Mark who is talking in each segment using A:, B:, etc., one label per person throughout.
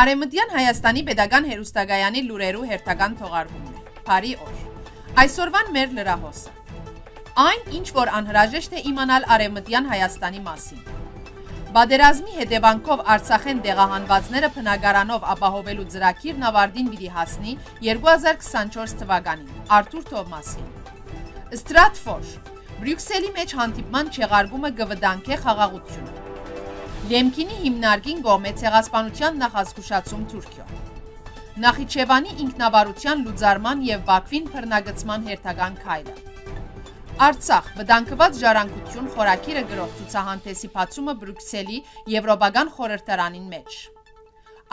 A: Արեմտյան Հայաստանի Պետական Հերուստագայանի լուրերու հերթական թողարկումն է։ Բարի օր։ Այսօրվան մեր լրահոսը։ Այն, ինչ որ անհրաժեշտ է իմանալ Արևմտյան Հայաստանի մասին։ Բادرազմի հետևանքով Արցախեն դեղահանվածները փնագարանով ապահովելու ծրագիրն ավարտին պիտի հասնի 2024 թվականին։ Արտուր Թոմասին։ Ստրատֆոր Բրյուսելի մեջ հանդիպման չեղարկումը գվդանքե խաղաղությունը։ Լեմքինի հիմնարկին գոմեց հեղասպանության նախազգուշացում Թուրքյոն։ Նախիջևանի ինքնավարության լուծարման եւ Բաքվին բռնագծման հերթական քայլը։ Արցախ վտանգված ժառանգություն խորակիրը գրող ցուցահանդեսի բացումը Բրյուսելի Եվրոպական խորհրդարանին մեջ։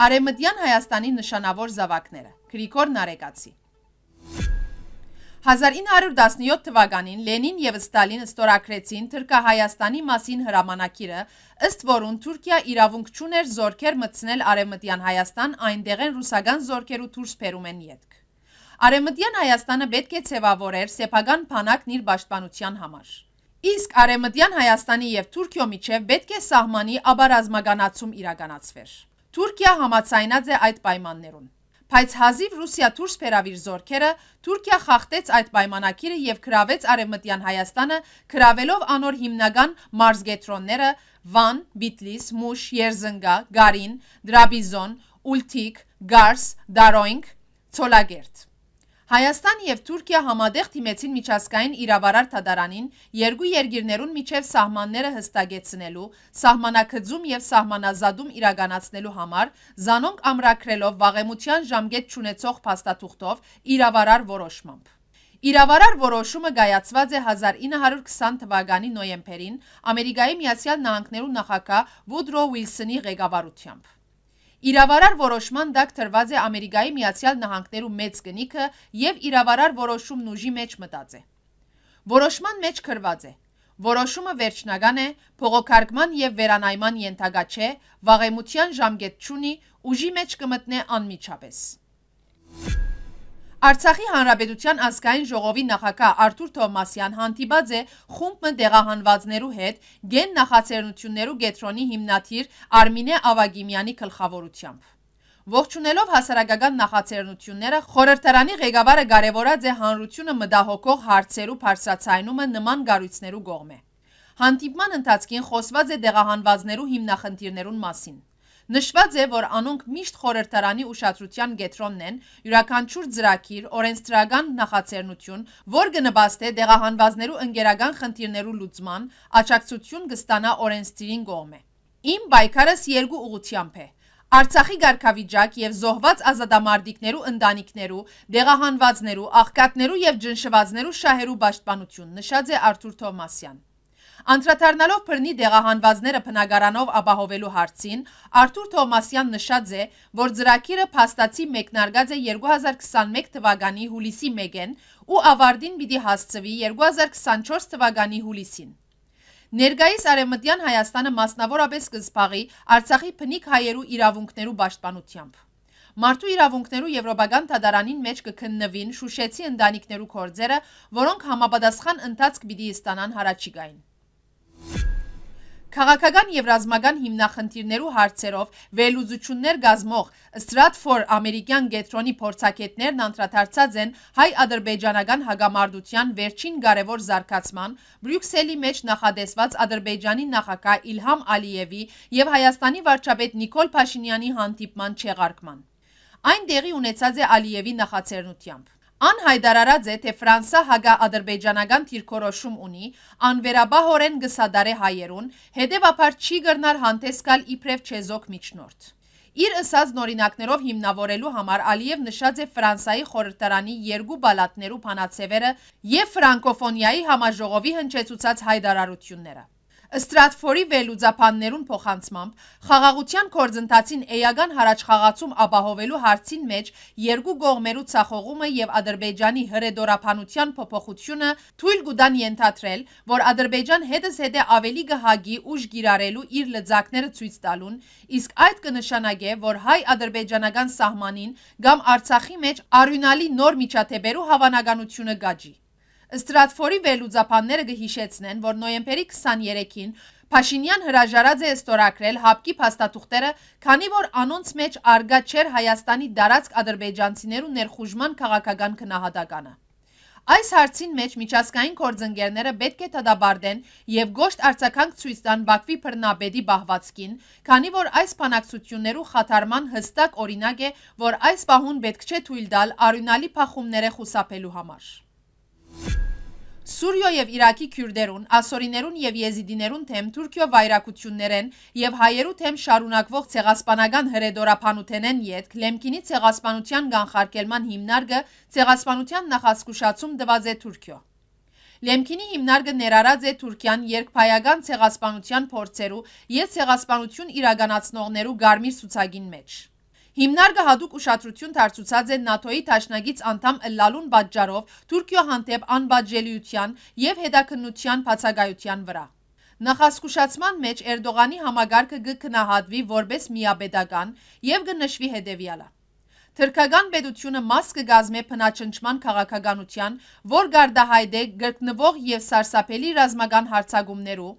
A: Արեմդյան Հայաստանի նշանավոր զավակները։ Գրիգոր Նարեկացի 1917 թվականին Լենին եւ Ստալին ստորագրեցին Թուրքահայաստանի մասին հրամանակիրը, ըստ որուն Թուրքիա իրավունք չուներ զորքեր մտցնել Արևմտյան Հայաստան, այնտեղ են ռուսական զորքեր ու դուրս բերում են յետք։ Արևմտյան Հայաստանը պետք է ձևավորեր սեփական բանակն իր պաշտպանության համար։ Իսկ Արևմտյան Հայաստանի եւ Թուրքիո միջև պետք է սահմանի աբարազմականացում իրականացվեր։ Թուրքիա համաձայնած է այդ պայմաններուն։ Բայց հազիվ Ռուսիա դուրս բերավիր զորքերը Թուրքիա խախտեց այդ պայմանակիրը եւ գրավեց Արևմտյան Հայաստանը, գրավելով անոր հիմնական մարզգետրոնները՝ Վան, Բիտլիս, Մուշ, Երզնգա, Գարին, Դրաբիզոն, Ուլթիկ, Գարս, Դարոյնք, Ցոլագերտ։ Հայաստան և թուրկյա համադեղ թիմեցին միջասկային իրավարար թադարանին երգու երգիրներուն միջև սահմանները հստագեցնելու, սահմանակծում և սահմանազադում իրագանացնելու համար զանոնք ամրակրելով վաղեմության ժամգետ չունեցող պաստատուղթով իրավարար որոշմամբ։ Իրավարար որոշումը գայացված է 1920 թվականի նոյեմբերին Ամերիկայի Միացյալ Նահանգներու նախագահ Վուդրո Ուիլսոնի ղեկավարությամբ։ Իրավարար որոշման դակ թրված է Ամերիկայի Միացյալ Նահանգներու մեծ գնիքը եւ իրավարար որոշումն ուժի մեջ մտած է։ Որոշման մեջ քրված է. Որոշումը վերջնական է, փողոքարգման եւ վերանայման ենթակա չէ, վաղեմության ժամկետ չունի, ուժի մեջ կմտնե անմիջապես։ Արցախի Հանրապետության ազգային ժողովի նախակահ Արթուր Թովմասյան հանդիպած է խումբը տեղահանվածներու հետ գեն նախաձեռնություններու գետրոնի հիմնադիր Արմինե Ավագիմյանի գլխավորությամբ։ Ողջունելով հասարակական նախաձեռնությունները, խորհրդարանի ղեկավարը կարևորած է հանրությունը մտահոգող հարցերու բարձրացնումը նման գարույցներու կողմ է։ Հանդիպման ընթացքին խոսված է տեղահանվածներու հիմնախնդիրներուն մասին։ Նշված է, որ անոնք միշտ խորհրդարանի ուշադրության գետրոնն են, յուրաքանչյուր ծրագիր, օրենսդրական նախաձեռնություն, որ կնպաստե դեղահանվածներու ընկերական խնդիրներու լուծման, աջակցություն կստանա օրենսդիրին կողմէ։ Իմ պայքարս երկու ուղությամբ է։ Արցախի ղարքավիճակ եւ զոհված ազատամարտիկներու ընտանիքներու, դեղահանվածներու, աղքատներու եւ ջնշվածներու շահերու պաշտպանություն նշած է Արթուր Թոմասյան։ Անդրադառնալով բռնի դեղահանվածները բնակարանով ապահովելու հարցին, Արթուր Թոմասյան նշած է, որ ծրագիրը փաստացի մեկնարկած է 2021 թվականի հուլիսի 1-ին ու ավարտին պիտի հասցվի 2024 թվականի հուլիսին։ Ներգայիս արևմտյան Հայաստանը մասնավորապես կզբաղի Արցախի բնիկ հայերու իրավունքներու պաշտպանությամբ։ Մարդու իրավունքներու Եվրոպական դատարանին մեջ կքննվին Շուշեցի ընտանիքներու կորձերը, որոնք համապատասխան ընթացք պիտի ստանան հարաճիգային։ Քաղաքական եւ ռազմական հիմնախնդիրներու հարցերով վերլուծություններ գազմող Stratford ամերիկյան գետրոնի փորձակետներն անդրադարձած են հայ-ադրբեջանական հագամարդության վերջին կարևոր զարգացման Բրյուսելի մեջ նախադեсված Ադրբեջանի նախագահ Իլհամ Ալիևի եւ Հայաստանի վարչապետ Նիկոլ Փաշինյանի հանդիպման չեղարկման։ Այն դեղի ունեցած է Ալիևի նախաձեռնությամբ։ Անհայտարարած է, թե Ֆրանսա հագա-ադրբեջանական դիրքորոշում ունի, անվերաբահորեն գսադարե հայերուն, հետևաբար չի գրնար հանդես գալ իբրև չեզոք միջնորդ։ Իր ըսած նորինակներով հիմնավորելու համար Ալիև նշած է Ֆրանսայի խորհրդարանի երկու բալատներու փանացևերը եւ ֆրանկոֆոնիայի համաժողովի հնչեցուցած հայտարարությունները։ Ստրատֆորի վերլուծապաններուն փոխանցմամբ խաղաղության կորձընթացին էական հարաճխաղացում ապահովելու հարցին մեջ երկու կողմերու ցախողումը եւ Ադրբեջանի հրեդորապանության փոփոխությունը թույլ կտան ենթադրել, որ Ադրբեջան հետզհետե ավելի կհագի ուժ գիրառելու իր լծակները ցույց տալուն, իսկ այդ կնշանակե, որ հայ-ադրբեջանական սահմանին կամ Արցախի մեջ արյունալի նոր միջադեպերու հավանականությունը գաճի։ Ստրատֆորի վերլուծապանները գհիշեցնեն, որ նոյեմբերի 23-ին Փաշինյան հրաժարած է ստորակրել հապկի փաստաթուղթերը, քանի որ անոնց մեջ արգա չէր Հայաստանի դարածք ադրբեջանցիներու ներխուժման քաղաքական քնահատականը։ Այս հարցին մեջ միջազգային կորձընկերները պետք է դադարեն եւ գոշտ արցականք ցույց տան Բաքվի բռնաբեդի բահվածքին, քանի որ այս բանակցություններու խաթարման հստակ օրինակ է, որ այս պահուն պետք չէ թույլ տալ արյունալի փախումները խուսափելու համար։ Սուրյո և իրակի կյուրդերուն, ասորիներուն և եզիդիներուն թեմ թուրկյո վայրակություններ են և հայերու թեմ շարունակվող ծեղասպանական հրեդորապանութեն են ետք, լեմքինի ծեղասպանության գանխարկելման հիմնարգը ծեղասպանության նախասկուշացում դված է թուրկյո։ Լեմքինի հիմնարգը ներարած է Թուրքիան երկպայական ցեղասպանության փորձերու եւ ցեղասպանություն իրականացնողներու գարմիր ցուցակին մեջ։ Հիմնարկը հատուկ ուշադրություն դարձուցած է ՆԱՏՕ-ի ճաշնագից անդամ լալուն պատճառով Թուրքիո հանդեպ անբաժելիության եւ հետաքննության բացակայության վրա։ Նախասկուշացման մեջ Էրդողանի համագարկը կքնահատվի որպես միապետական եւ կնշվի հետեւյալը։ Թրքական պետությունը մաս կգազմե փնաչնչման քաղաքականության, որ գարդահայտ է գրկնվող եւ սարսափելի ռազմական հարցակումներով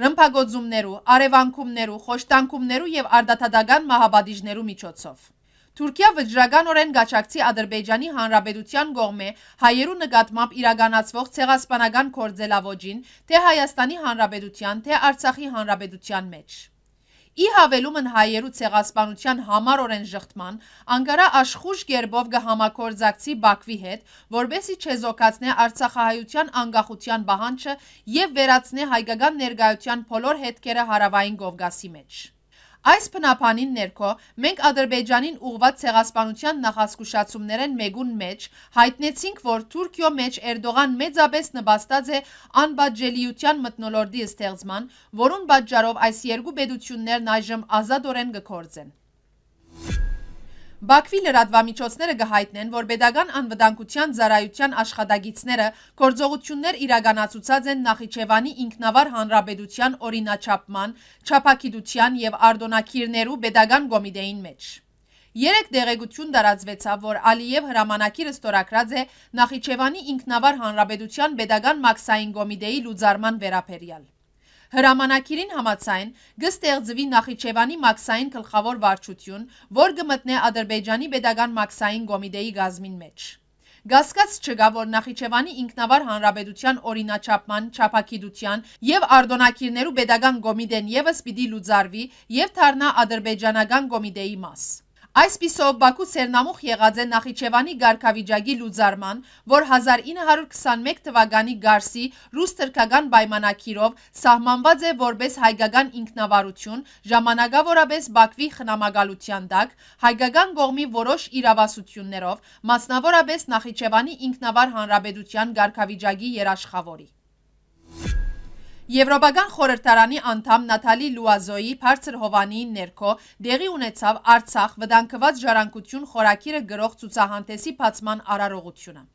A: ռմբագոծումներու, արևանքումներու, խոշտանքումներու եւ արդաթադական մահաբադիժներու միջոցով։ Թուրքիա վճռականորեն գաչակցի Ադրբեջանի Հանրապետության գողմե հայերու նկատմամբ իրականացվող ցեղասպանական կորձելավոճին, թե Հայաստանի Հանրապետության, թե Արցախի Հանրապետության մեջ։ Ի հավելումն հայերու ցեղասպանության համառորեն շղթման Անկարա աշխուժ կերպով կհամակորձակցի Բաքվի հետ, որբեսի չեզոքացնե Արցախահայության անկախության բահանջը եւ վերացնե հայկական ներկայության բոլոր հետքերը հարավային Կովկասի մեջ։ Այս բնապանին ներքո մենք Ադրբեջանին ուղված ցեղասպանության նախազգուշացումներն մեգուն մեջ հայտնեցինք, որ Թուրքիո մեջ Էրդողան մեծապես նպաստած է անբաժելիության մթնոլորտի ստեղծման, որուն պատճառով այս երկու պետություններն այժմ ազատորեն կգործեն։ Բաքվի լրատվամիջոցները գհայտնեն, որ Պետական անվտանգության ծառայության աշխատագիտները գործողություններ իրականացուցած են Նախիջևանի ինքնավար հանրապետության օրինաչափման, չափակիդության եւ արդոնակիրներու Պետական կոմիտեին մեջ։ Երեք դեղեցություն տարածվեցավ, որ Ալիև հրամանակիրը ստորագրած է Նախիջևանի ինքնավար հանրապետության Պետական մաքսային կոմիտեի լուծարման վերաբերյալ։ Հրամանակիրին համացայն գստեղծվի Նախիջևանի մաքսային գլխավոր վարչություն, որ գմտնե Ադրբեջանի Պետական մաքսային կոմիտեի գազմին մեջ։ Գասկած չգա, որ Նախիջևանի ինքնավար հանրապետության օրինաչափման, չափակիդության եւ արդոնակիրներու pedagogan կոմիտեն եւս պիտի լուծարվի եւ դառնա ադրբեջանական կոմիտեի մաս։ Այսպիսով Բաքու Ցերնամուխ եղած է Նախիջևանի ղարքավիճակի լուծարման, որ 1921 թվականի Գարսի ռուս-թրքական պայմանակիրով սահմանված է որպես հայկական ինքնավարություն, ժամանակավորապես Բաքվի խնամակալության տակ, հայկական կողմի որոշ իրավասություններով, մասնավորապես Նախիջևանի ինքնավար հանրապետության ղարքավիճակի երաշխավորի Եվրոպական խորհրդարանի անդամ Նաթալի Լուազոյի Փարցր Հովանիի ներքո դեղի ունեցավ Արցախ վտանգված ժառանգություն խորակիրը գրող ցուցահանդեսի բացման արարողությունը։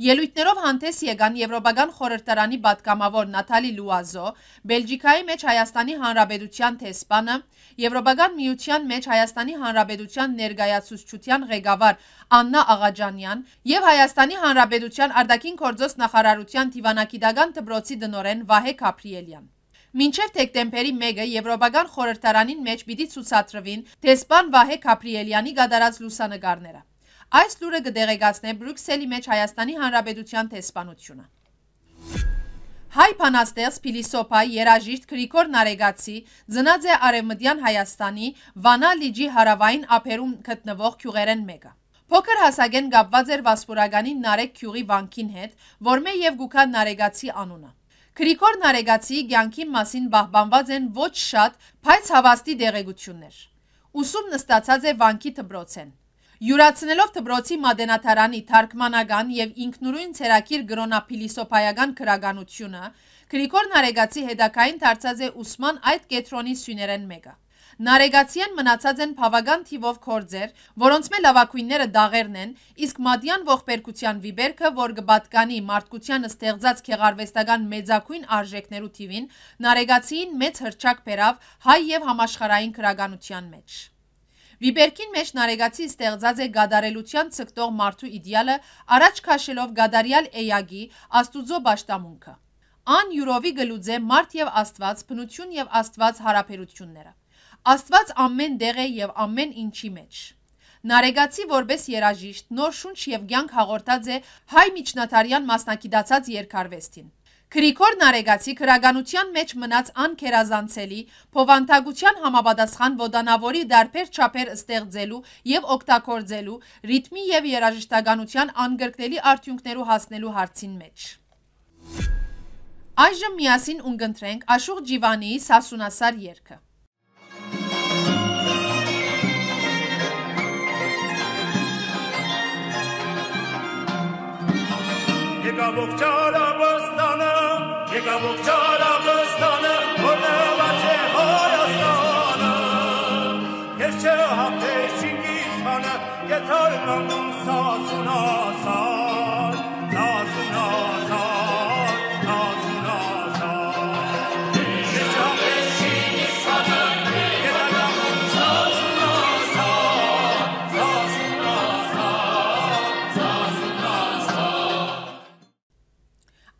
A: Ելույթներով հանդես եկան Եվրոպական խորհրդարանի պատգամավոր Նատալի Լուազո, Բելգիկայի մեջ Հայաստանի Հանրապետության տեսփանը, Եվրոպական միության մեջ Հայաստանի Հանրապետության ներկայացուցչության ղեկավար Աննա Աղաջանյան եւ Հայաստանի Հանրապետության արտաքին գործոս նախարարության դիվանագիտական դպրոցի դնորեն Վահե Քապրիելյան։ Մինչև դեկտեմբերի 1-ը Եվրոպական խորհրդարանին մեջ պիտի ցուցադրվին տեսփան Վահե Քապրիելյանի գդարած լուսանգարները։ Այս լուրը կդեղեկացնե Բրյուսելի մեջ Հայաստանի Հանրապետության տեսփանությունը։ Հայ փանաստերս փիլիսոփա երաժիշտ Գրիգոր Նարեգացի ծնած է Արևմտյան Հայաստանի Վանա լիճի հարավային ափերում գտնվող քյուղերեն մեկը։ Փոքր հասակեն գապված էր Վասպուրագանի Նարեկ քյուղի վանքին հետ, որմե եւ Գուկա Նարեգացի անունը։ Գրիգոր Նարեգացի ցանկի մասին բահբանված են ոչ շատ, բայց հավաստի դեղեցություններ։ Ուսումն ստացած է Վանկի Տբրոցեն։ Յուրացնելով Թբրոցի Մադենաթարանի թարգմանական եւ ինքնուրույն ցերակիր գրոնափիլիսոփայական քրագանությունը, Գրիգոր Նարեգացի հետակային դարձած է Ոսման այդ կետրոնի սյուներեն մեկը։ Նարեգացիան մնացած են բավական թիվով կորձեր, որոնց մե լավակույնները դաղերն են, իսկ մադյան ողբերգության վիբերքը, որ կբատկանի մարդկությանը ստեղծած քեղարվեստական մեծակույն արժեքներու թիվին, Նարեգացիին մեծ հրճակ բերավ հայ եւ համաշխարհային քրագանության մեջ։ Վիբերքին մեջ նարեգացի ստեղծած է գադարելության ցկտող մարդու իդեալը առաջ քաշելով գադարյալ էյագի աստուծո բաշտամունքը։ Ան յուրովի գլուձե մարդ եւ աստված, բնություն եւ աստված հարաբերությունները։ Աստված ամեն դեղ է եւ ամեն ինչի մեջ։ Նարեգացի որպես երաժիշտ նոր շունչ եւ ցանկ հաղորդած է հայ միջնատարյան մասնակիցած երկարվեստին։ Գրիգոր Նարեգացի քրագանության մեջ մնաց անքերազանցելի փովանտագության համապատասխան ոդանավորի դարբեր չափեր ստեղծելու եւ օգտագործելու ռիթմի եւ երաժշտականության անգրկնելի արդյունքներու հասնելու հարցին մեջ։ Այժմ միասին ունգընտրենք Աշուղ Ջիվանիի Սասունասար երգը։ Եկա ողջարա Niech Bóg